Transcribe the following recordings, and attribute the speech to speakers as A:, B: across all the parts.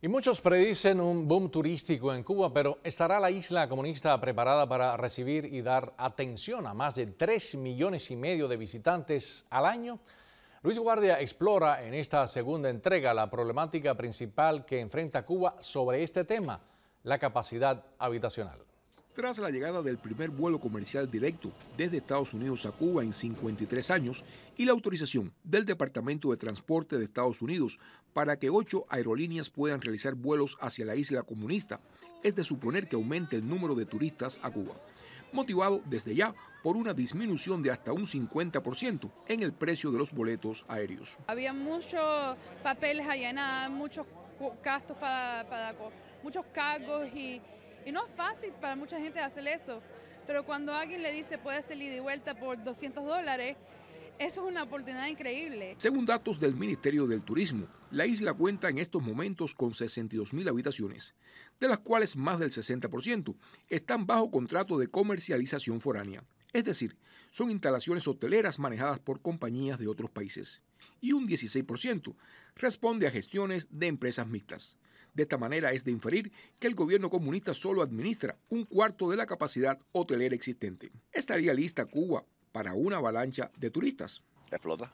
A: Y muchos predicen un boom turístico en Cuba, pero ¿estará la isla comunista preparada para recibir y dar atención a más de 3 millones y medio de visitantes al año? Luis Guardia explora en esta segunda entrega la problemática principal que enfrenta Cuba sobre este tema, la capacidad habitacional.
B: Tras la llegada del primer vuelo comercial directo desde Estados Unidos a Cuba en 53 años y la autorización del Departamento de Transporte de Estados Unidos para que ocho aerolíneas puedan realizar vuelos hacia la isla comunista, es de suponer que aumente el número de turistas a Cuba, motivado desde ya por una disminución de hasta un 50% en el precio de los boletos aéreos.
C: Había muchos papeles allanados, muchos gastos para, para muchos cargos y y no es fácil para mucha gente hacer eso, pero cuando alguien le dice puede salir ida y vuelta por 200 dólares, eso es una oportunidad increíble.
B: Según datos del Ministerio del Turismo, la isla cuenta en estos momentos con mil habitaciones, de las cuales más del 60% están bajo contrato de comercialización foránea, es decir, son instalaciones hoteleras manejadas por compañías de otros países, y un 16% responde a gestiones de empresas mixtas. De esta manera es de inferir que el gobierno comunista solo administra un cuarto de la capacidad hotelera existente. ¿Estaría lista Cuba para una avalancha de turistas?
C: Explota.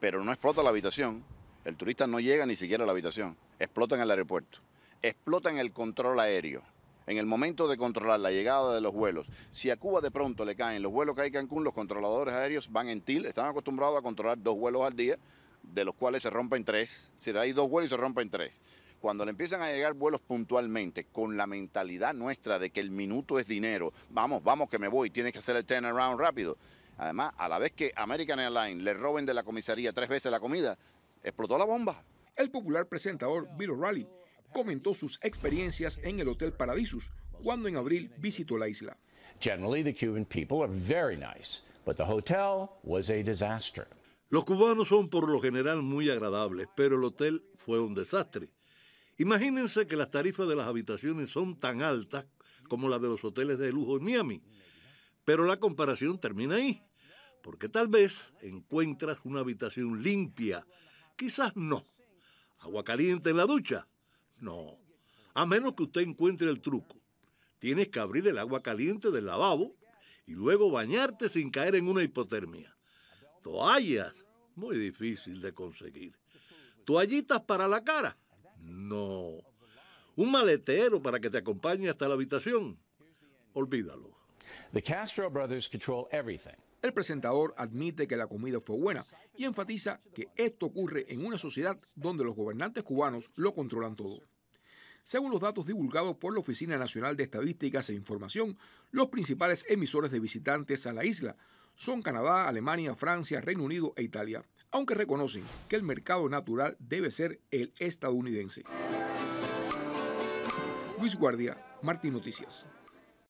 C: Pero no explota la habitación. El turista no llega ni siquiera a la habitación. Explota en el aeropuerto. Explota en el control aéreo en el momento de controlar la llegada de los vuelos, si a Cuba de pronto le caen los vuelos que hay en Cancún, los controladores aéreos van en TIL, están acostumbrados a controlar dos vuelos al día, de los cuales se rompen tres. Si hay dos vuelos y se rompen tres. Cuando le empiezan a llegar vuelos puntualmente con la mentalidad nuestra de que el minuto es dinero, vamos, vamos que me voy, tiene que hacer el turnaround rápido. Además, a la vez que American Airlines le roben de la comisaría tres veces la comida, explotó la bomba.
B: El popular presentador Bill O'Reilly comentó sus experiencias en el Hotel Paradisus cuando en abril visitó la isla.
C: Generally, the Cuban people are very nice, but the hotel was a disaster.
A: Los cubanos son por lo general muy agradables, pero el hotel fue un desastre. Imagínense que las tarifas de las habitaciones son tan altas como las de los hoteles de lujo en Miami, pero la comparación termina ahí, porque tal vez encuentras una habitación limpia, quizás no. Agua caliente en la ducha, no. A menos que usted encuentre el truco. Tienes que abrir el agua caliente del lavabo y luego bañarte sin caer en una hipotermia. Toallas, muy difícil de conseguir. Toallitas para la cara, no. Un maletero para que te acompañe hasta la habitación. Olvídalo.
B: El presentador admite que la comida fue buena y enfatiza que esto ocurre en una sociedad donde los gobernantes cubanos lo controlan todo. Según los datos divulgados por la Oficina Nacional de Estadísticas e Información, los principales emisores de visitantes a la isla son Canadá, Alemania, Francia, Reino Unido e Italia aunque reconocen que el mercado natural debe ser el estadounidense. Luis Guardia, Martín Noticias.